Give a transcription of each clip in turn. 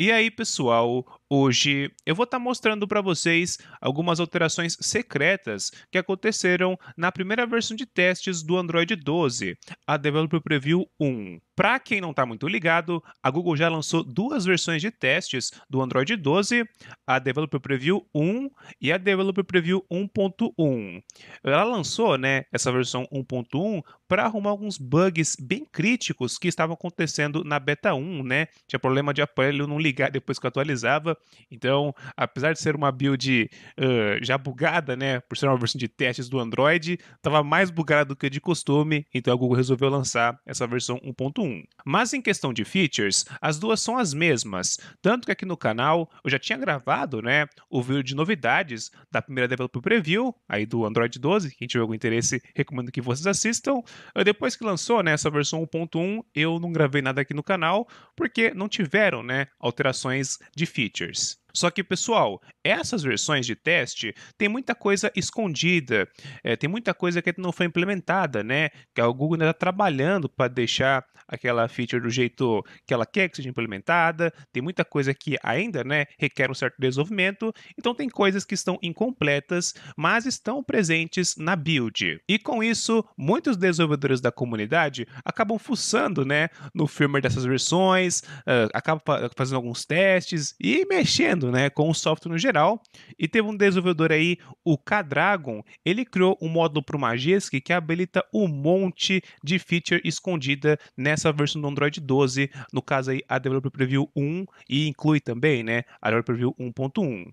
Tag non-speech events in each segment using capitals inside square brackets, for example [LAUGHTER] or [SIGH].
E aí, pessoal, Hoje eu vou estar tá mostrando para vocês algumas alterações secretas que aconteceram na primeira versão de testes do Android 12, a Developer Preview 1. Para quem não está muito ligado, a Google já lançou duas versões de testes do Android 12, a Developer Preview 1 e a Developer Preview 1.1. Ela lançou né, essa versão 1.1 para arrumar alguns bugs bem críticos que estavam acontecendo na beta 1, né? Tinha problema de aparelho não ligar depois que atualizava então, apesar de ser uma build uh, já bugada, né, por ser uma versão de testes do Android, estava mais bugada do que de costume, então a Google resolveu lançar essa versão 1.1. Mas em questão de features, as duas são as mesmas, tanto que aqui no canal eu já tinha gravado, né, o vídeo de novidades da primeira Developer Preview, aí do Android 12, quem tiver algum interesse, recomendo que vocês assistam. Eu, depois que lançou, né, essa versão 1.1, eu não gravei nada aqui no canal, porque não tiveram, né, alterações de features. years Só que, pessoal, essas versões de teste tem muita coisa escondida, é, tem muita coisa que não foi implementada, né? Que o Google ainda está trabalhando para deixar aquela feature do jeito que ela quer que seja implementada, tem muita coisa que ainda né, requer um certo desenvolvimento, então tem coisas que estão incompletas, mas estão presentes na build. E com isso, muitos desenvolvedores da comunidade acabam fuçando né, no firmware dessas versões, uh, ah, acabam fazendo alguns testes e mexendo né, com o software no geral. E teve um desenvolvedor aí, o K-Dragon, ele criou um módulo para o Magisk que habilita um monte de feature escondida nessa versão do Android 12, no caso aí a Developer Preview 1 e inclui também né, a Developer Preview 1.1.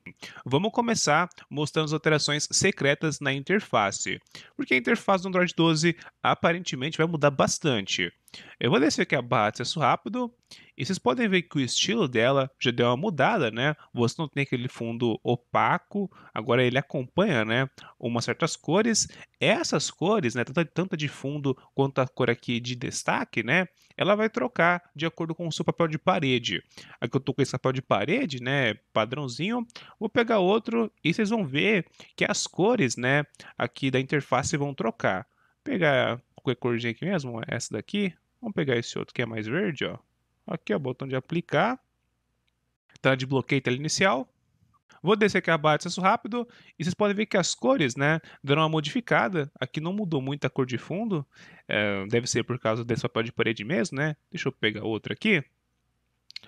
Vamos começar mostrando as alterações secretas na interface, porque a interface do Android 12 aparentemente vai mudar bastante. Eu vou descer aqui a barra de acesso rápido e vocês podem ver que o estilo dela já deu uma mudada, né? Você não tem aquele fundo opaco, agora ele acompanha, né, umas certas cores. Essas cores, né, tanto, tanto de fundo quanto a cor aqui de destaque, né, ela vai trocar de acordo com o seu papel de parede. Aqui eu tô com esse papel de parede, né, padrãozinho. Vou pegar outro e vocês vão ver que as cores, né, aqui da interface vão trocar. Vou pegar qualquer corzinha aqui mesmo, essa daqui, Vamos pegar esse outro que é mais verde, ó. Aqui, ó, botão de aplicar. Tá de bloqueio inicial. Vou descer aqui abaixo acesso rápido e vocês podem ver que as cores, né, deram uma modificada. Aqui não mudou muito a cor de fundo, é, deve ser por causa desse papel de parede mesmo, né? Deixa eu pegar outra aqui.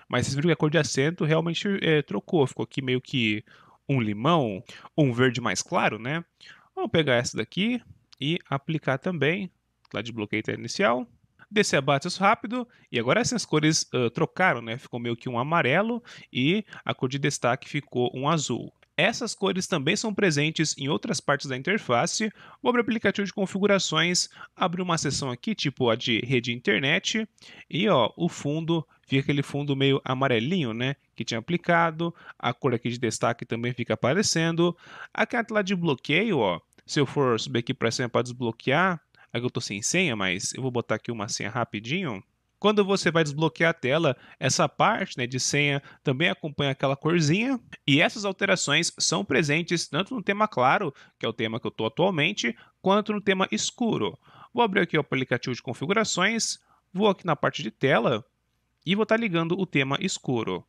Mas vocês viram que a cor de assento realmente é, trocou, ficou aqui meio que um limão, um verde mais claro, né? Vamos pegar essa daqui e aplicar também, lá de bloqueio inicial desse abates rápido, e agora essas cores uh, trocaram, né? Ficou meio que um amarelo e a cor de destaque ficou um azul. Essas cores também são presentes em outras partes da interface. Vou abrir o aplicativo de configurações, abro uma seção aqui, tipo a de rede internet, e ó, o fundo fica aquele fundo meio amarelinho, né? Que tinha aplicado, a cor aqui de destaque também fica aparecendo. Aqui lá de bloqueio, ó, se eu for subir aqui para cima para desbloquear, Aqui é eu tô sem senha, mas eu vou botar aqui uma senha rapidinho. Quando você vai desbloquear a tela, essa parte né, de senha também acompanha aquela corzinha. E essas alterações são presentes tanto no tema claro, que é o tema que eu estou atualmente, quanto no tema escuro. Vou abrir aqui o aplicativo de configurações, vou aqui na parte de tela e vou estar tá ligando o tema escuro.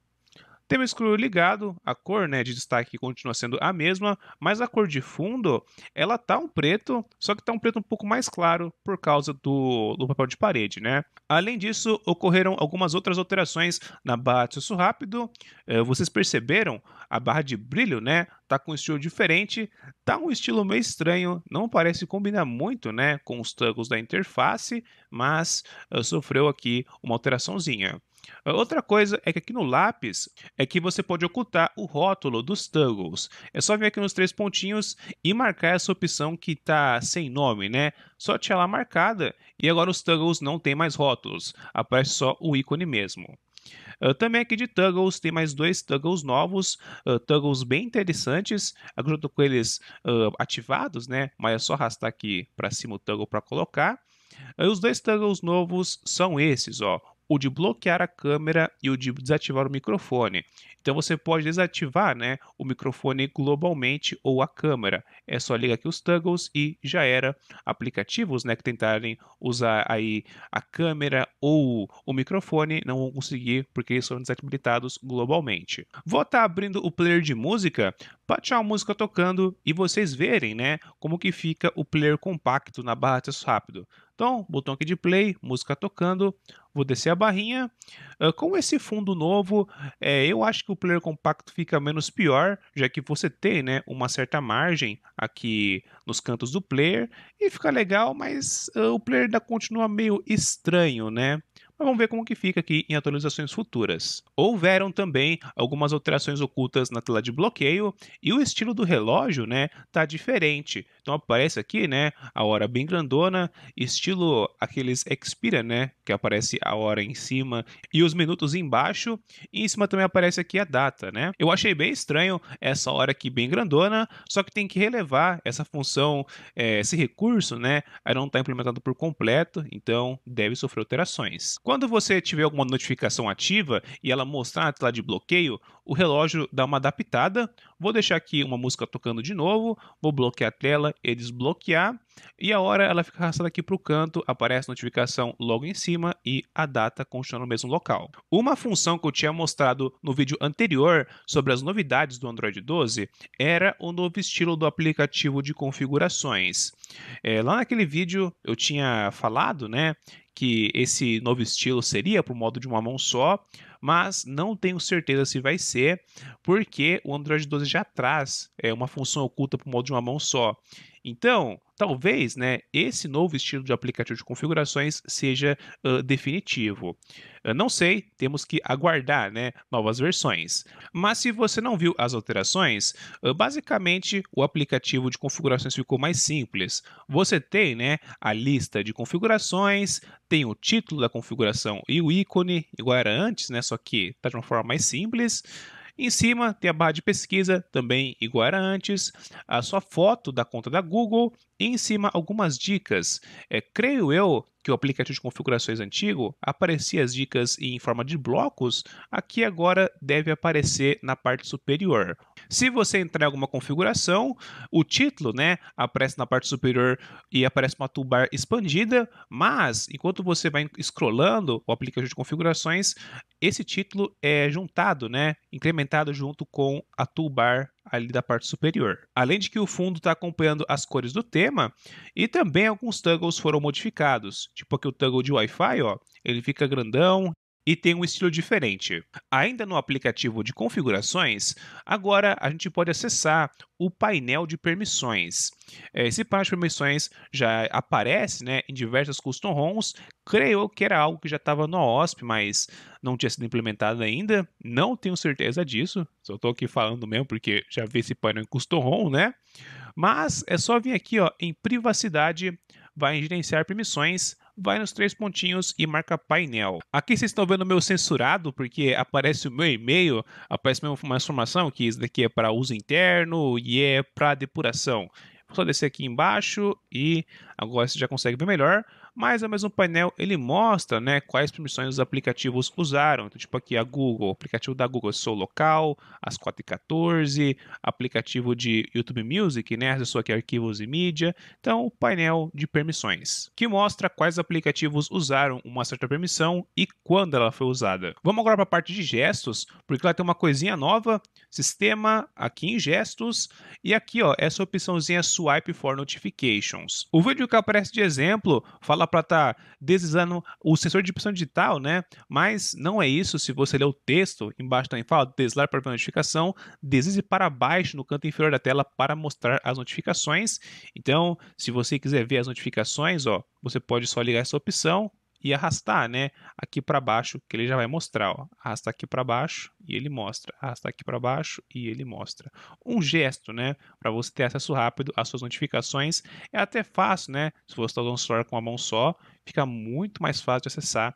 Temos escuro ligado, a cor né, de destaque continua sendo a mesma, mas a cor de fundo ela tá um preto, só que tá um preto um pouco mais claro por causa do, do papel de parede, né? Além disso, ocorreram algumas outras alterações na barra de sucesso rápido. Eh, vocês perceberam a barra de brilho, né? Tá com um estilo diferente, tá um estilo meio estranho, não parece combinar muito, né, com os tuggles da interface, mas eh, sofreu aqui uma alteraçãozinha. Ah, outra coisa é que aqui no lápis é que você pode ocultar o rótulo dos toggles. É só vir aqui nos três pontinhos e marcar essa opção que está sem nome, né? Só tinha lá marcada e agora os toggles não tem mais rótulos, aparece só o ícone mesmo. Uh, também aqui de Tuggles tem mais dois Tuggles novos, uh, bem interessantes. Agora eu estou com eles uh, ativados, né? Mas é só arrastar aqui para cima o Tuggle para colocar. Uh, os dois Tuggles novos são esses, ó o de bloquear a câmera e o de desativar o microfone. Então você pode desativar né, o microfone globalmente ou a câmera. É só ligar aqui os toggles e já era. Aplicativos né, que tentarem usar aí a câmera ou o microfone não vão conseguir porque eles são desabilitados globalmente. Vou estar tá abrindo o player de música para deixar a música tocando e vocês verem né, como que fica o player compacto na barra de acesso rápido. Então, botão aqui de play, música tocando, vou descer a barrinha. Uh, com esse fundo novo, é, eu acho que o player compacto fica menos pior, já que você tem né, uma certa margem aqui nos cantos do player e fica legal, mas uh, o player ainda continua meio estranho, né? Mas vamos ver como que fica aqui em atualizações futuras. Houveram também algumas alterações ocultas na tela de bloqueio e o estilo do relógio, né, tá diferente. Então aparece aqui, né, a hora bem grandona, estilo aqueles expira, né, que aparece a hora em cima e os minutos embaixo, e em cima também aparece aqui a data, né? Eu achei bem estranho essa hora aqui bem grandona, só que tem que relevar essa função, eh, esse recurso, né, aí não está implementado por completo, então deve sofrer alterações. Quando você tiver alguma notificação ativa e ela mostrar a tela tá de bloqueio, o relógio dá uma adaptada. Vou deixar aqui uma música tocando de novo, vou bloquear a tela e desbloquear. E a hora ela fica arrastada aqui para o canto, aparece a notificação logo em cima e a data continua no mesmo local. Uma função que eu tinha mostrado no vídeo anterior sobre as novidades do Android 12 era o novo estilo do aplicativo de configurações. É, lá naquele vídeo eu tinha falado né, que esse novo estilo seria para o modo de uma mão só, mas não tenho certeza se vai ser, porque o Android 12 já traz é, uma função oculta para o modo de uma mão só. Então, talvez né, esse novo estilo de aplicativo de configurações seja uh, definitivo. Eu não sei, temos que aguardar né, novas versões. Mas se você não viu as alterações, uh, basicamente o aplicativo de configurações ficou mais simples. Você tem né, a lista de configurações, tem o título da configuração e o ícone, igual era antes, né, só que está de uma forma mais simples. Em cima tem a barra de pesquisa, também igual era antes, a sua foto da conta da Google e em cima algumas dicas. É, creio eu que o aplicativo de configurações antigo aparecia as dicas em forma de blocos, aqui agora deve aparecer na parte superior. Se você entrar em alguma configuração, o título né, aparece na parte superior e aparece uma toolbar expandida, mas enquanto você vai scrollando o aplicativo de configurações, esse título é juntado, né, incrementado junto com a toolbar ali da parte superior. Além de que o fundo está acompanhando as cores do tema e também alguns toggles foram modificados, tipo aqui o toggle de Wi-Fi, ó, ele fica grandão e tem um estilo diferente. Ainda no aplicativo de configurações, agora a gente pode acessar o painel de permissões. É, esse painel de permissões já aparece né, em diversas custom ROMs, creio que era algo que já estava no OSP, mas não tinha sido implementado ainda, não tenho certeza disso, só estou aqui falando mesmo porque já vi esse painel em custom ROM, né? Mas é só vir aqui ó, em privacidade, vai em gerenciar permissões, vai nos três pontinhos e marca painel. Aqui vocês estão vendo o meu censurado, porque aparece o meu e-mail, aparece uma informação que isso daqui é para uso interno e é para depuração. Vou só descer aqui embaixo e agora você já consegue ver melhor mas o mesmo painel ele mostra né, quais permissões os aplicativos usaram. Então, tipo aqui a Google, o aplicativo da Google Sou Local, as 4h14, aplicativo de YouTube Music, né, acessou aqui arquivos e mídia. Então, o painel de permissões, que mostra quais aplicativos usaram uma certa permissão e quando ela foi usada. Vamos agora para a parte de gestos, porque lá tem uma coisinha nova, sistema, aqui em gestos, e aqui ó, essa opçãozinha Swipe for Notifications. O vídeo que aparece de exemplo fala fala para estar tá deslizando o sensor de impressão digital, né? Mas não é isso. Se você ler o texto, embaixo também fala deslizar para ver notificação, deslize para baixo no canto inferior da tela para mostrar as notificações. Então, se você quiser ver as notificações, ó, você pode só ligar essa opção, e arrastar, né, aqui para baixo, que ele já vai mostrar, ó. Arrasta aqui para baixo e ele mostra, arrasta aqui para baixo e ele mostra. Um gesto, né, para você ter acesso rápido às suas notificações, é até fácil, né? Se você está usando o celular com uma mão só, fica muito mais fácil de acessar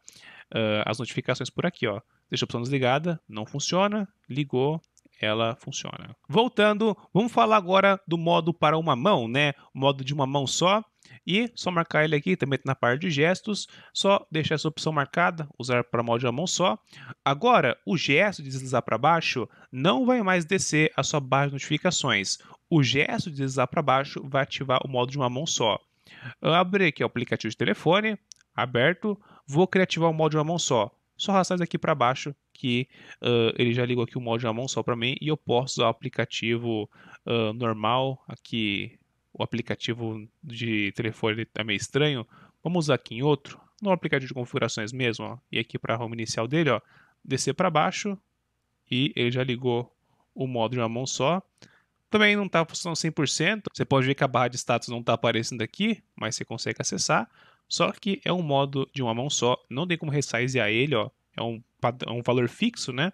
uh, as notificações por aqui, ó. Deixa a opção desligada, não funciona, ligou, ela funciona. Voltando, vamos falar agora do modo para uma mão, né? O modo de uma mão só. E só marcar ele aqui também tá na parte de gestos, só deixar essa opção marcada, usar para mal de uma mão só. Agora, o gesto de deslizar para baixo não vai mais descer a sua barra de notificações. O gesto de deslizar para baixo vai ativar o modo de uma mão só. Eu abri aqui o aplicativo de telefone, aberto, vou querer ativar o modo de uma mão só. Só arrastar aqui para baixo que uh, ele já ligou aqui o modo de uma mão só para mim e eu posso usar o aplicativo uh, normal aqui o aplicativo de telefone está meio estranho, vamos usar aqui em outro, no aplicativo de configurações mesmo, ó, e aqui para a home inicial dele, ó, descer para baixo e ele já ligou o modo de uma mão só. Também não está funcionando 100%, você pode ver que a barra de status não está aparecendo aqui, mas você consegue acessar, só que é um modo de uma mão só, não tem como resizear ele, ó, é um, é um valor fixo, né?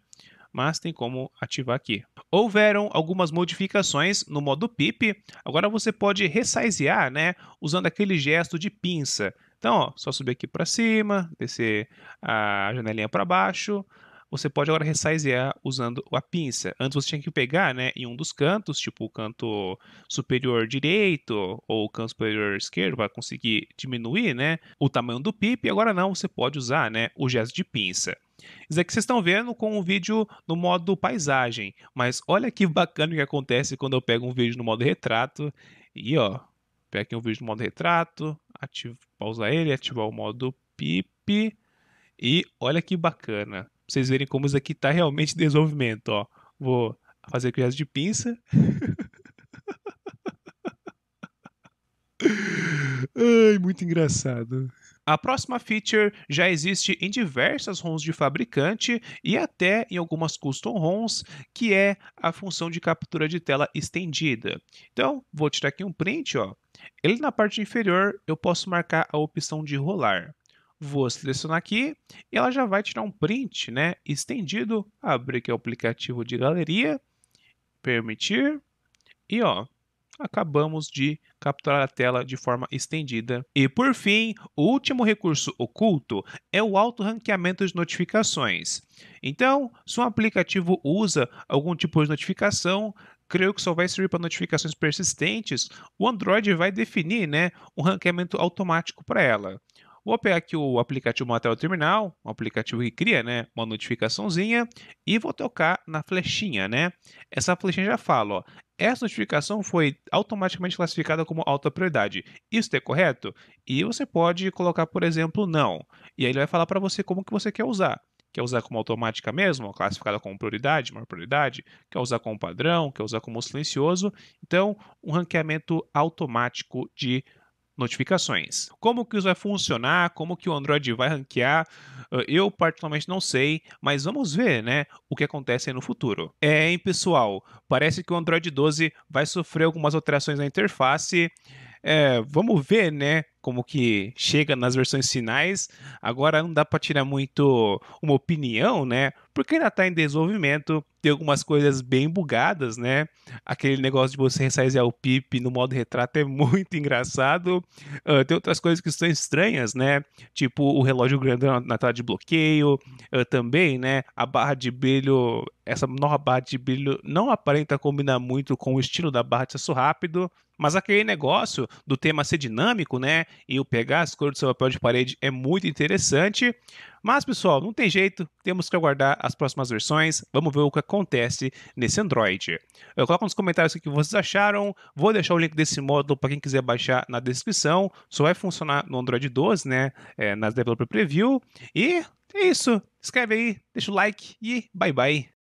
Mas tem como ativar aqui. Houveram algumas modificações no modo PIP. Agora você pode resizear, né, usando aquele gesto de pinça. Então, ó, só subir aqui para cima, descer a janelinha para baixo. Você pode agora resizear usando a pinça. Antes você tinha que pegar, né, em um dos cantos, tipo o canto superior direito ou o canto superior esquerdo para conseguir diminuir, né, o tamanho do pip. Agora não, você pode usar, né, o gesto de pinça. Isso aqui vocês estão vendo com o vídeo no modo paisagem, mas olha que bacana o que acontece quando eu pego um vídeo no modo retrato e ó, pego aqui um vídeo no modo retrato, ativo, pausar ele, ativar o modo pip e olha que bacana. Pra vocês verem como isso aqui tá realmente em desenvolvimento, ó. Vou fazer aqui o resto de pinça. [LAUGHS] Ai, muito engraçado. A próxima feature já existe em diversas ROMs de fabricante e até em algumas custom ROMs, que é a função de captura de tela estendida. Então, vou tirar aqui um print, ó. Ele na parte inferior, eu posso marcar a opção de rolar. Vou selecionar aqui e ela já vai tirar um print, né, estendido. Abre aqui o aplicativo de galeria, permitir e ó, acabamos de capturar a tela de forma estendida. E por fim, o último recurso oculto é o auto ranqueamento de notificações. Então, se um aplicativo usa algum tipo de notificação, creio que só vai servir para notificações persistentes, o Android vai definir né, um ranqueamento automático para ela. Vou pegar aqui o aplicativo Motel Terminal, um aplicativo que cria né, uma notificaçãozinha, e vou tocar na flechinha, né? Essa flechinha já fala, ó, essa notificação foi automaticamente classificada como alta prioridade. Isso é correto? E você pode colocar, por exemplo, não. E aí ele vai falar para você como que você quer usar. Quer usar como automática mesmo, classificada como prioridade, maior prioridade? Quer usar como padrão? Quer usar como silencioso? Então, um ranqueamento automático de notificações. Como que isso vai funcionar? Como que o Android vai ranquear? Ah, eu particularmente não sei, mas vamos ver, né, o que acontece no futuro. É, hein, pessoal, parece que o Android 12 vai sofrer algumas alterações na interface. É, vamos ver, né, como que chega nas versões finais. Agora não dá para tirar muito uma opinião, né? Porque ainda está em desenvolvimento, tem algumas coisas bem bugadas, né? Aquele negócio de você ressaizar o PIP no modo retrato é [LAUGHS] muito engraçado. Uh, tem outras coisas que estão estranhas, né? Tipo o relógio grande na tela de bloqueio, uh, também, né? A barra de brilho, essa nova barra de brilho não aparenta combinar muito com o estilo da barra de acesso rápido. Mas aquele negócio do tema ser dinâmico, né? e o pegar as cores do seu papel de parede é muito interessante. Mas, pessoal, não tem jeito, temos que aguardar as próximas versões. Vamos ver o que acontece nesse Android. Eu coloco nos comentários o que vocês acharam. Vou deixar o link desse módulo para quem quiser baixar na descrição. Só vai funcionar no Android 12, né? É, nas Developer Preview. E é isso. Escreve aí, deixa o like e bye bye.